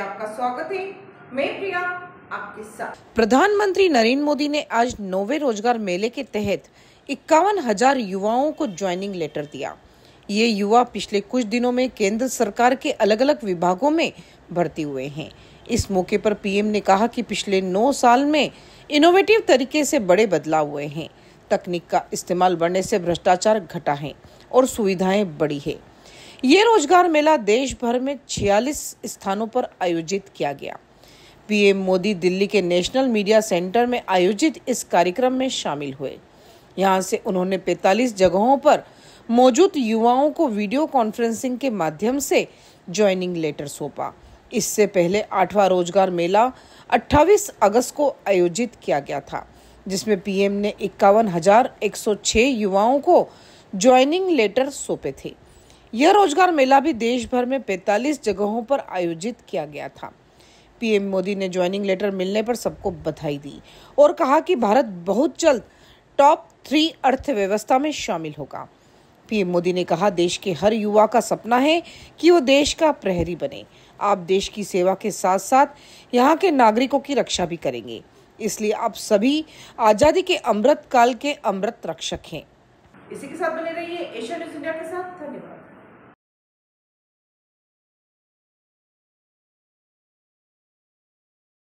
आपका स्वागत है मैं प्रिया आपके साथ प्रधानमंत्री नरेंद्र मोदी ने आज नोवे रोजगार मेले के तहत इक्यावन हजार युवाओं को ज्वाइनिंग लेटर दिया ये युवा पिछले कुछ दिनों में केंद्र सरकार के अलग अलग विभागों में भर्ती हुए हैं इस मौके पर पीएम ने कहा कि पिछले नौ साल में इनोवेटिव तरीके से बड़े बदलाव हुए हैं तकनीक का इस्तेमाल बढ़ने से भ्रष्टाचार घटा है और सुविधाएं बढ़ी है ये रोजगार मेला देश भर में 46 स्थानों पर आयोजित किया गया पीएम मोदी दिल्ली के नेशनल मीडिया सेंटर में आयोजित इस कार्यक्रम में शामिल हुए यहाँ से उन्होंने 45 जगहों पर मौजूद युवाओं को वीडियो कॉन्फ्रेंसिंग के माध्यम से ज्वाइनिंग लेटर सौंपा इससे पहले आठवां रोजगार मेला 28 अगस्त को आयोजित किया गया था जिसमें पीएम ने इक्यावन युवाओं को ज्वाइनिंग लेटर सौंपे थे यह रोजगार मेला भी देश भर में 45 जगहों पर आयोजित किया गया था पीएम मोदी ने ज्वाइनिंग लेटर मिलने पर सबको बधाई दी और कहा कि भारत बहुत जल्द टॉप थ्री अर्थव्यवस्था में शामिल होगा पीएम मोदी ने कहा देश के हर युवा का सपना है कि वो देश का प्रहरी बने आप देश की सेवा के साथ साथ यहाँ के नागरिकों की रक्षा भी करेंगे इसलिए आप सभी आज़ादी के अमृत काल के अमृत रक्षक हैं इसी के साथ बने रहिए एशिया न्यूज इंडिया के साथ धन्यवाद